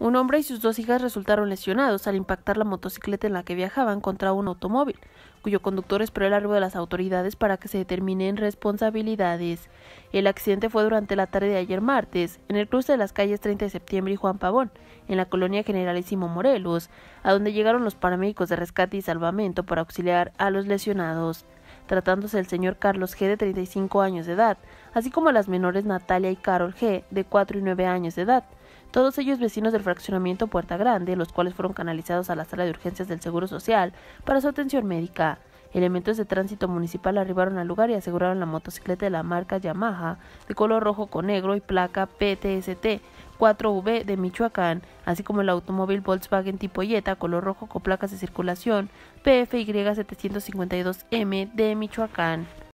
Un hombre y sus dos hijas resultaron lesionados al impactar la motocicleta en la que viajaban contra un automóvil, cuyo conductor esperó el arribo de las autoridades para que se determinen responsabilidades. El accidente fue durante la tarde de ayer martes, en el cruce de las calles 30 de septiembre y Juan Pavón, en la colonia Generalísimo Morelos, a donde llegaron los paramédicos de rescate y salvamento para auxiliar a los lesionados tratándose el señor Carlos G. de 35 años de edad, así como las menores Natalia y Carol G. de 4 y 9 años de edad todos ellos vecinos del fraccionamiento Puerta Grande, los cuales fueron canalizados a la sala de urgencias del Seguro Social para su atención médica. Elementos de tránsito municipal arribaron al lugar y aseguraron la motocicleta de la marca Yamaha, de color rojo con negro y placa PTST 4V de Michoacán, así como el automóvil Volkswagen tipo Jetta, color rojo con placas de circulación PFY 752M de Michoacán.